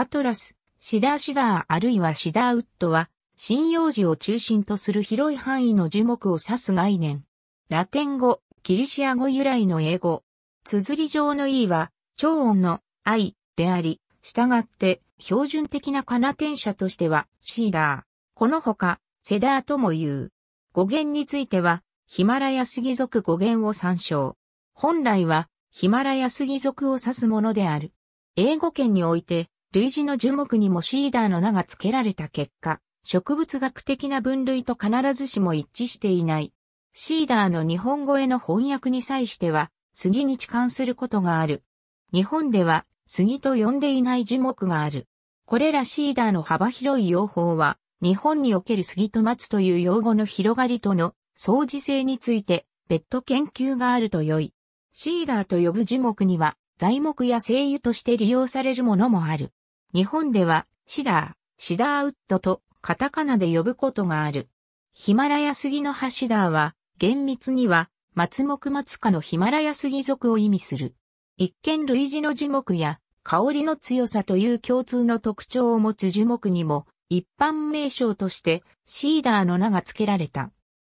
アトラス、シダーシダーあるいはシダーウッドは、針葉樹を中心とする広い範囲の樹木を指す概念。ラテン語、キリシア語由来の英語。綴り上の E は、超音の I であり、従って標準的なカナテン社としてはシーダー。このほか、セダーとも言う。語源については、ヒマラヤスギ族語源を参照。本来は、ヒマラヤスギ族を指すものである。英語圏において、類似の樹木にもシーダーの名が付けられた結果、植物学的な分類と必ずしも一致していない。シーダーの日本語への翻訳に際しては、杉に置換することがある。日本では、杉と呼んでいない樹木がある。これらシーダーの幅広い用法は、日本における杉と松という用語の広がりとの相似性について別途研究があると良い。シーダーと呼ぶ樹木には、材木や精油として利用されるものもある。日本ではシダー、シダーウッドとカタカナで呼ぶことがある。ヒマラヤ杉の葉シダーは厳密には松木松科のヒマラヤ杉族を意味する。一見類似の樹木や香りの強さという共通の特徴を持つ樹木にも一般名称としてシーダーの名が付けられた。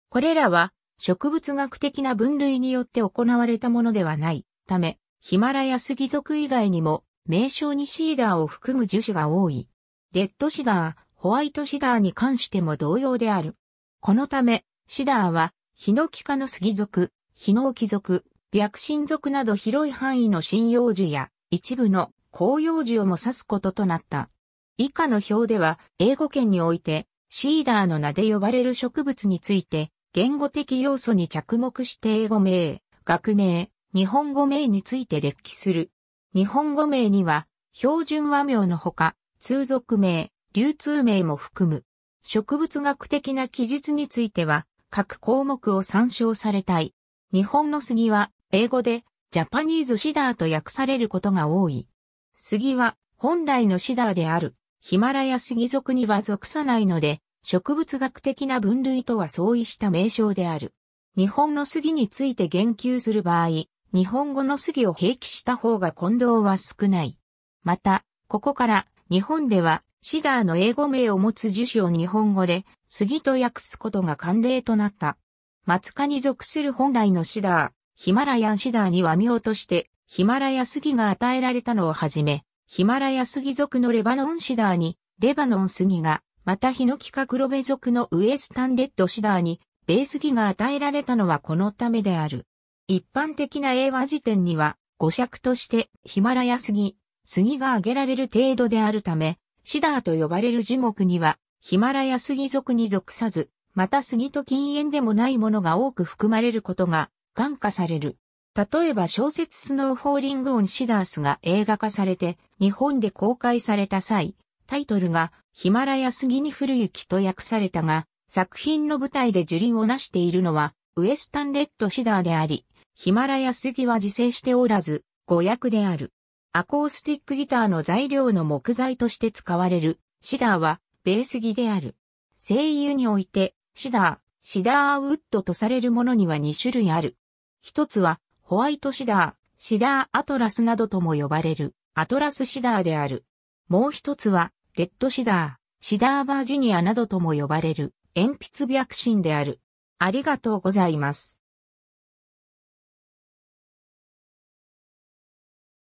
これらは植物学的な分類によって行われたものではないため、ヒマラヤ杉族以外にも名称にシーダーを含む樹種が多い。レッドシダー、ホワイトシダーに関しても同様である。このため、シダーは、ヒノキ科の杉属、ヒノキ属、白神属など広い範囲の針葉樹や、一部の紅葉樹をも指すこととなった。以下の表では、英語圏において、シーダーの名で呼ばれる植物について、言語的要素に着目して英語名、学名、日本語名について列記する。日本語名には、標準和名のほか、通俗名、流通名も含む。植物学的な記述については、各項目を参照されたい。日本の杉は、英語で、ジャパニーズシダーと訳されることが多い。杉は、本来のシダーである、ヒマラヤ杉族には属さないので、植物学的な分類とは相違した名称である。日本の杉について言及する場合、日本語の杉を併記した方が混同は少ない。また、ここから日本ではシダーの英語名を持つ樹種を日本語で杉と訳すことが慣例となった。松科に属する本来のシダー、ヒマラヤンシダーに見落としてヒマラヤ杉が与えられたのをはじめ、ヒマラヤ杉族のレバノンシダーにレバノン杉が、またヒノキか黒部族のウエスタンレッドシダーにベースギが与えられたのはこのためである。一般的な英和辞典には、語尺としてヒマラヤ杉、杉が挙げられる程度であるため、シダーと呼ばれる樹木には、ヒマラヤ杉属に属さず、また杉と禁煙でもないものが多く含まれることが、眼下される。例えば小説スノーフォーリングオンシダースが映画化されて、日本で公開された際、タイトルがヒマラヤ杉に降る雪と訳されたが、作品の舞台で樹林を成しているのは、ウエスタンレッドシダーであり、ヒマラヤ杉は自生しておらず、語訳である。アコースティックギターの材料の木材として使われる、シダーは、ベース木である。声優において、シダー、シダーウッドとされるものには2種類ある。一つは、ホワイトシダー、シダーアトラスなどとも呼ばれる、アトラスシダーである。もう一つは、レッドシダー、シダーバージニアなどとも呼ばれる、鉛筆白芯である。ありがとうございます。